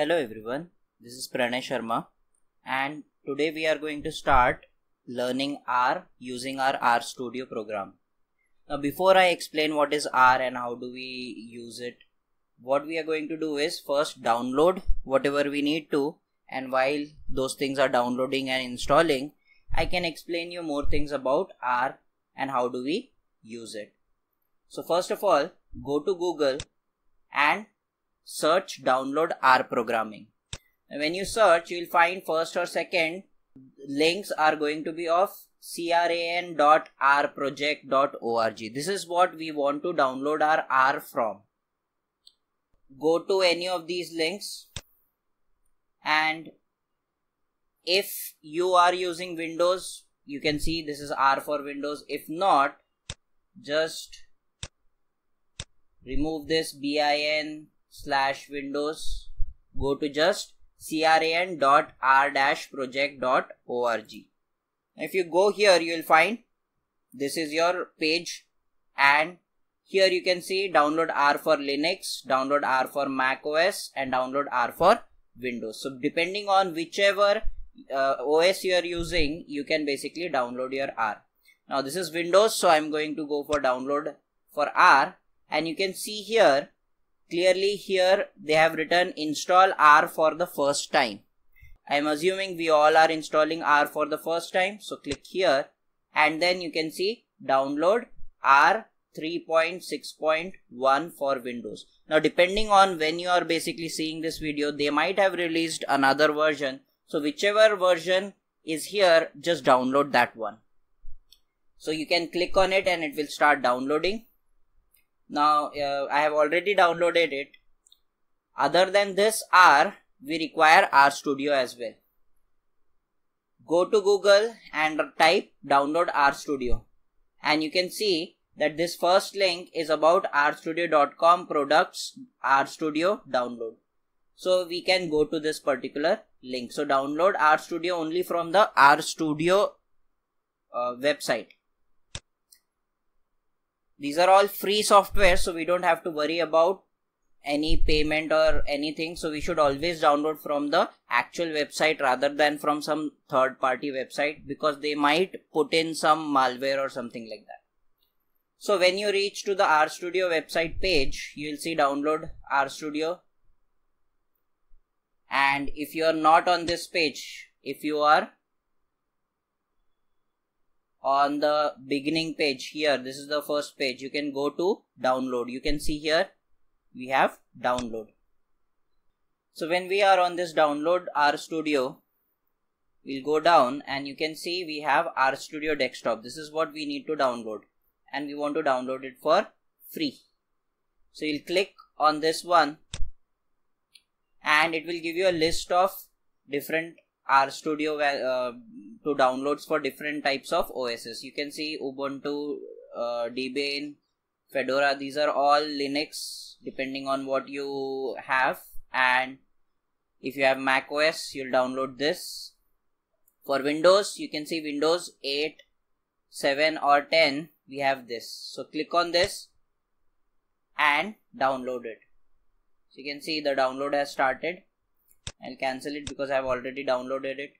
Hello everyone, this is Pranay Sharma and today we are going to start learning R using our R Studio program. Now before I explain what is R and how do we use it, what we are going to do is first download whatever we need to and while those things are downloading and installing, I can explain you more things about R and how do we use it. So first of all, go to Google and search download R programming. When you search, you'll find first or second links are going to be of cran.rproject.org. This is what we want to download our R from. Go to any of these links and if you are using Windows, you can see this is R for Windows. If not, just remove this bin slash windows go to just cran.r-project.org if you go here you will find this is your page and here you can see download r for linux download r for mac os and download r for windows so depending on whichever uh, os you are using you can basically download your r now this is windows so i'm going to go for download for r and you can see here Clearly here they have written install R for the first time. I am assuming we all are installing R for the first time. So click here and then you can see download R 3.6.1 for Windows. Now depending on when you are basically seeing this video, they might have released another version. So whichever version is here, just download that one. So you can click on it and it will start downloading now uh, i have already downloaded it other than this r we require R Studio as well go to google and type download R Studio, and you can see that this first link is about rstudio.com products R Studio download so we can go to this particular link so download R Studio only from the R uh, website these are all free software, so we don't have to worry about any payment or anything. So we should always download from the actual website rather than from some third party website because they might put in some malware or something like that. So when you reach to the RStudio website page, you'll see download RStudio. And if you are not on this page, if you are on the beginning page here this is the first page you can go to download you can see here we have download so when we are on this download R studio we'll go down and you can see we have R studio desktop this is what we need to download and we want to download it for free so you'll click on this one and it will give you a list of different RStudio uh, to downloads for different types of OSs. You can see Ubuntu, uh, Debian, Fedora. These are all Linux depending on what you have. And if you have Mac OS, you'll download this. For Windows, you can see Windows 8, 7 or 10. We have this. So click on this and download it. So you can see the download has started and cancel it because I've already downloaded it.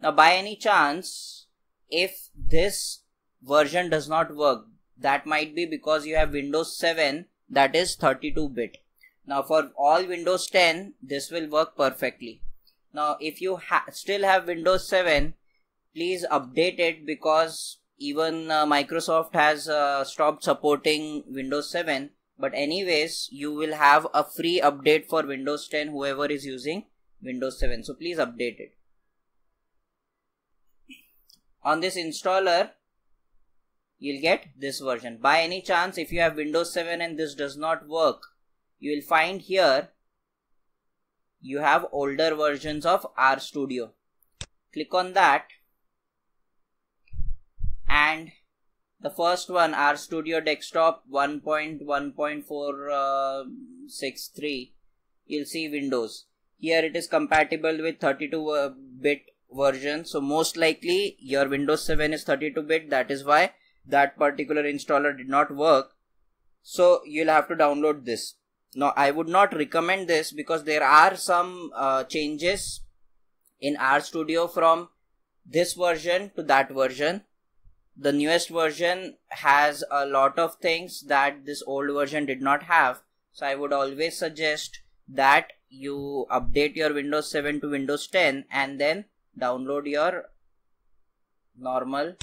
Now by any chance, if this version does not work, that might be because you have Windows 7 that is 32 bit. Now for all Windows 10, this will work perfectly. Now if you ha still have Windows 7, please update it because even uh, Microsoft has uh, stopped supporting Windows 7 but anyways, you will have a free update for Windows 10 whoever is using Windows 7. So please update it. On this installer, you'll get this version. By any chance, if you have Windows 7 and this does not work, you will find here you have older versions of RStudio. Click on that and the first one, R Studio Desktop 1.1.463, you'll see Windows. Here it is compatible with 32-bit uh, version. So most likely your Windows 7 is 32-bit. That is why that particular installer did not work. So you'll have to download this. Now I would not recommend this because there are some uh, changes in Studio from this version to that version the newest version has a lot of things that this old version did not have. So I would always suggest that you update your Windows 7 to Windows 10 and then download your normal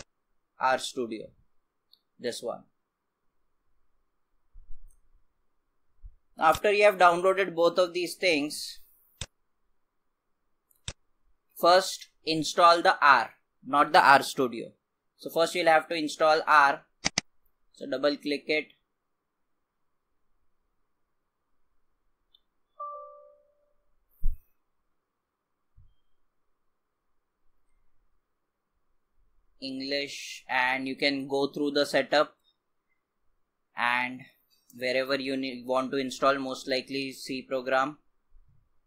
RStudio. This one. After you have downloaded both of these things, first install the R, not the RStudio so first we'll have to install R. So double click it. English and you can go through the setup and wherever you want to install most likely C program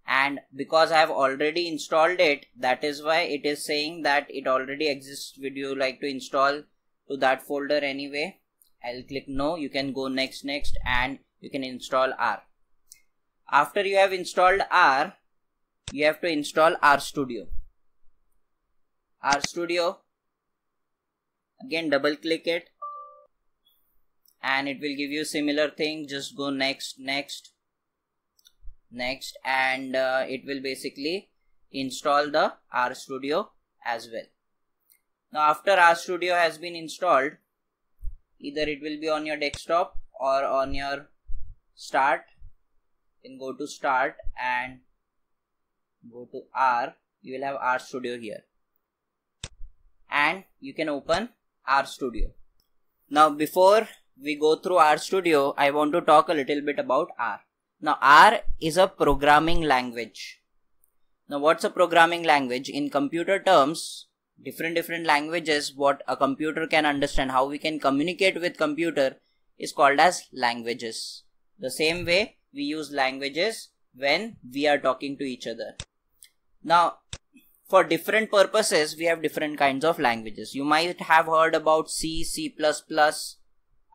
and because I have already installed it that is why it is saying that it already exists would you like to install to that folder anyway I'll click no you can go next next and you can install R after you have installed R you have to install RStudio RStudio again double click it and it will give you similar thing just go next next next and uh, it will basically install the RStudio as well. Now after RStudio has been installed, either it will be on your desktop or on your start. You can go to start and go to R. You will have RStudio here. And you can open RStudio. Now before we go through RStudio, I want to talk a little bit about R. Now R is a programming language. Now what's a programming language? In computer terms, different different languages what a computer can understand, how we can communicate with computer is called as languages. The same way we use languages when we are talking to each other. Now for different purposes we have different kinds of languages. You might have heard about C, C++,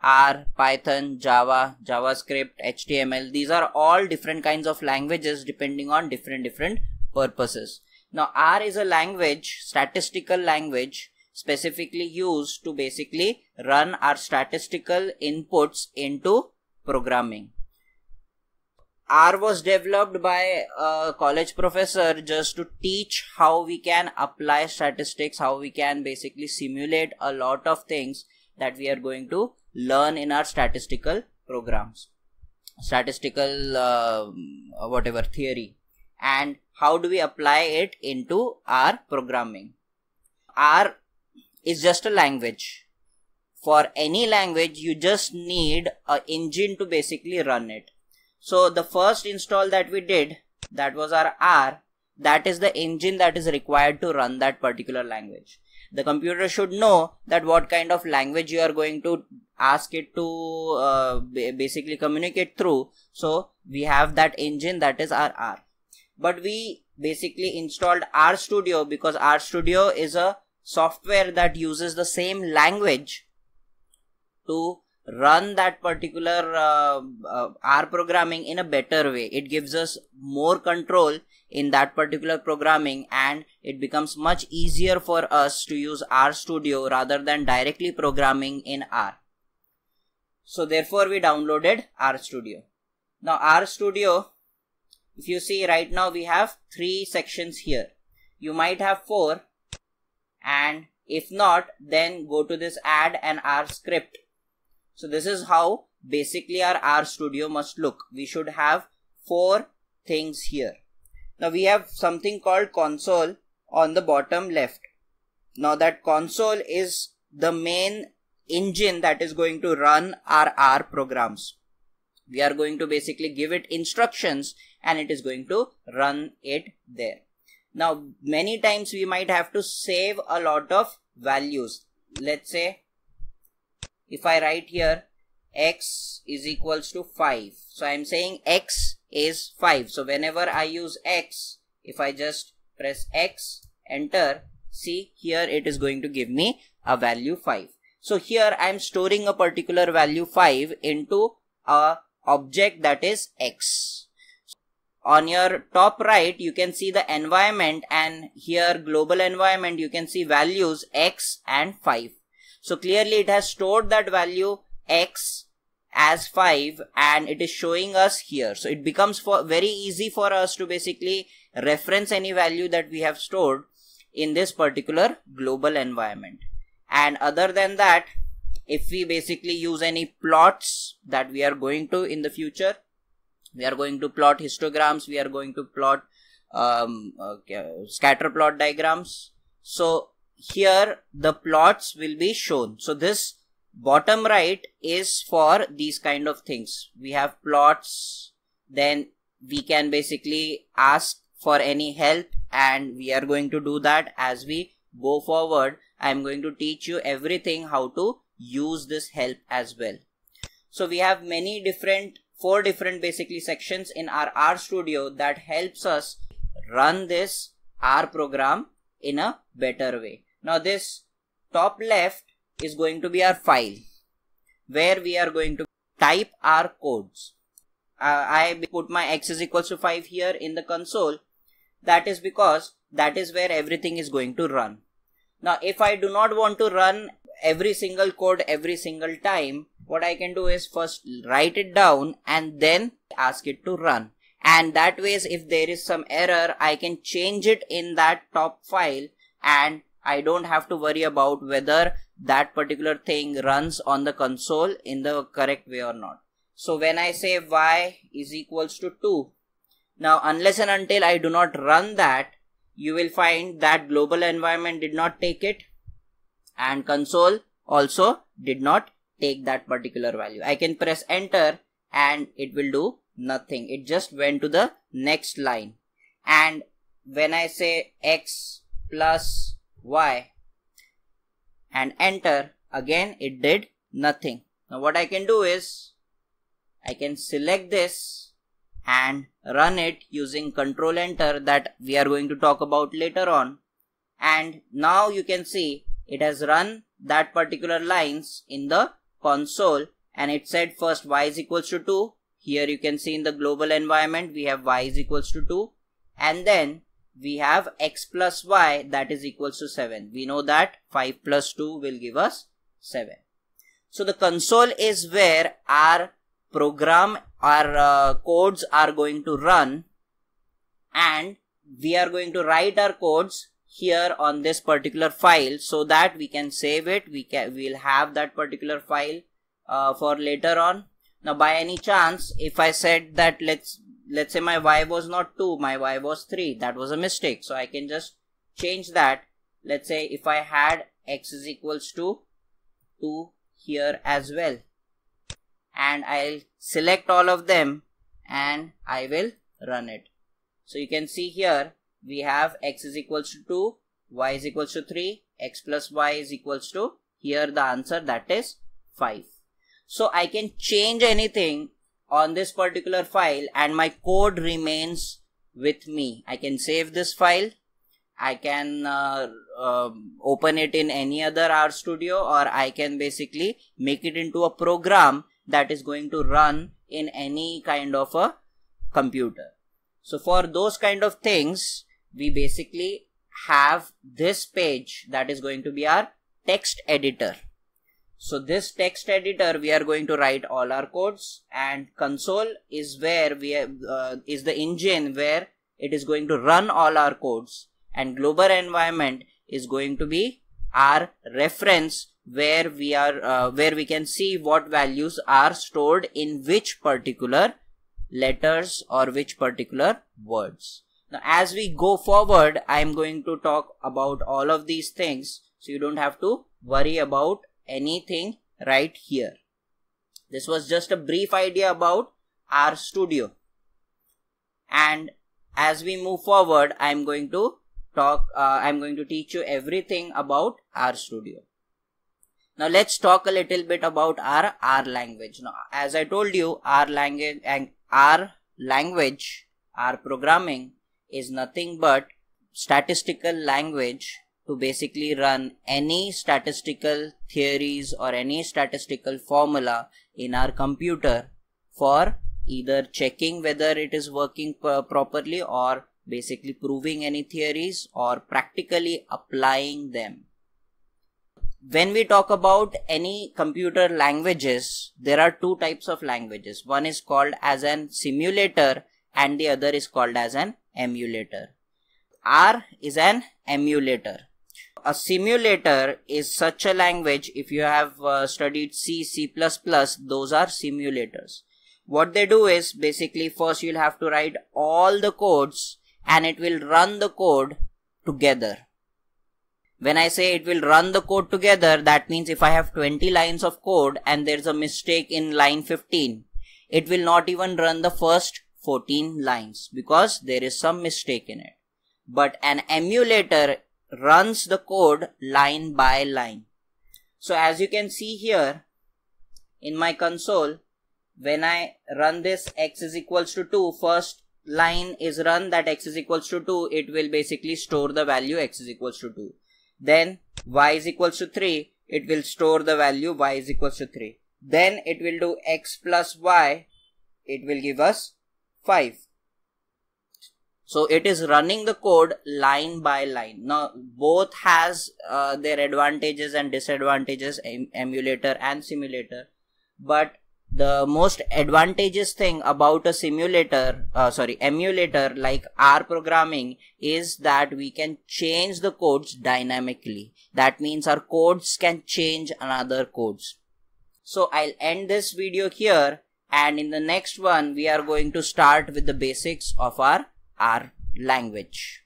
R, Python, Java, JavaScript, HTML. These are all different kinds of languages depending on different different purposes. Now R is a language, statistical language specifically used to basically run our statistical inputs into programming. R was developed by a college professor just to teach how we can apply statistics, how we can basically simulate a lot of things that we are going to learn in our statistical programs statistical uh, whatever theory and how do we apply it into our programming r is just a language for any language you just need a engine to basically run it so the first install that we did that was our r that is the engine that is required to run that particular language the computer should know that what kind of language you are going to ask it to uh, basically communicate through so we have that engine that is our r but we basically installed r studio because r studio is a software that uses the same language to run that particular uh, uh, r programming in a better way it gives us more control in that particular programming and it becomes much easier for us to use RStudio rather than directly programming in R. So therefore we downloaded RStudio. Now RStudio, if you see right now we have three sections here. You might have four and if not then go to this add an R script. So this is how basically our RStudio must look. We should have four things here. Now we have something called console on the bottom left. Now that console is the main engine that is going to run our R programs. We are going to basically give it instructions and it is going to run it there. Now many times we might have to save a lot of values. Let's say if I write here x is equals to 5. So I'm saying x is 5. So whenever I use X, if I just press X, enter, see here it is going to give me a value 5. So here I am storing a particular value 5 into a object that is X. On your top right, you can see the environment and here global environment, you can see values X and 5. So clearly it has stored that value X as 5 and it is showing us here. So it becomes for very easy for us to basically reference any value that we have stored in this particular global environment. And other than that, if we basically use any plots that we are going to in the future, we are going to plot histograms, we are going to plot um, scatter plot diagrams. So here the plots will be shown. So this bottom right is for these kind of things we have plots then we can basically ask for any help and we are going to do that as we go forward i'm going to teach you everything how to use this help as well so we have many different four different basically sections in our r studio that helps us run this r program in a better way now this top left is going to be our file where we are going to type our codes. Uh, I put my x is equals to 5 here in the console. That is because that is where everything is going to run. Now if I do not want to run every single code every single time, what I can do is first write it down and then ask it to run. And that way if there is some error, I can change it in that top file and I don't have to worry about whether that particular thing runs on the console in the correct way or not. So when I say y is equals to 2, now unless and until I do not run that, you will find that global environment did not take it and console also did not take that particular value. I can press enter and it will do nothing. It just went to the next line. And when I say x plus y, and enter again it did nothing now what I can do is I can select this and run it using control enter that we are going to talk about later on and now you can see it has run that particular lines in the console and it said first y is equals to 2 here you can see in the global environment we have y is equals to 2 and then we have x plus y that is equals to 7. We know that 5 plus 2 will give us 7. So the console is where our program, our uh, codes are going to run and we are going to write our codes here on this particular file so that we can save it. We can, we'll have that particular file uh, for later on. Now by any chance, if I said that let's let's say my y was not 2 my y was 3 that was a mistake so i can just change that let's say if i had x is equals to 2 here as well and i'll select all of them and i will run it so you can see here we have x is equals to 2 y is equals to 3 x plus y is equals to here the answer that is 5 so i can change anything on this particular file and my code remains with me. I can save this file. I can uh, uh, open it in any other RStudio or I can basically make it into a program that is going to run in any kind of a computer. So for those kind of things, we basically have this page that is going to be our text editor. So this text editor, we are going to write all our codes and console is where we have, uh, is the engine where it is going to run all our codes and global environment is going to be our reference where we are, uh, where we can see what values are stored in which particular letters or which particular words. Now, as we go forward, I am going to talk about all of these things. So you don't have to worry about anything right here. This was just a brief idea about studio. And as we move forward, I'm going to talk, uh, I'm going to teach you everything about studio. Now let's talk a little bit about our R language. Now, as I told you, R language and R language, R programming is nothing but statistical language to basically run any statistical theories or any statistical formula in our computer for either checking whether it is working properly or basically proving any theories or practically applying them. When we talk about any computer languages, there are two types of languages. One is called as an simulator and the other is called as an emulator. R is an emulator. A simulator is such a language. If you have uh, studied C, C++, those are simulators. What they do is basically first you'll have to write all the codes and it will run the code together. When I say it will run the code together, that means if I have 20 lines of code and there's a mistake in line 15, it will not even run the first 14 lines because there is some mistake in it. But an emulator runs the code line by line. So as you can see here in my console, when I run this x is equals to 2, first line is run that x is equals to 2, it will basically store the value x is equals to 2. Then y is equals to 3, it will store the value y is equals to 3. Then it will do x plus y, it will give us 5. So it is running the code line by line. Now both has uh, their advantages and disadvantages, em emulator and simulator. But the most advantageous thing about a simulator, uh, sorry, emulator like R programming is that we can change the codes dynamically. That means our codes can change another codes. So I'll end this video here and in the next one we are going to start with the basics of our our language.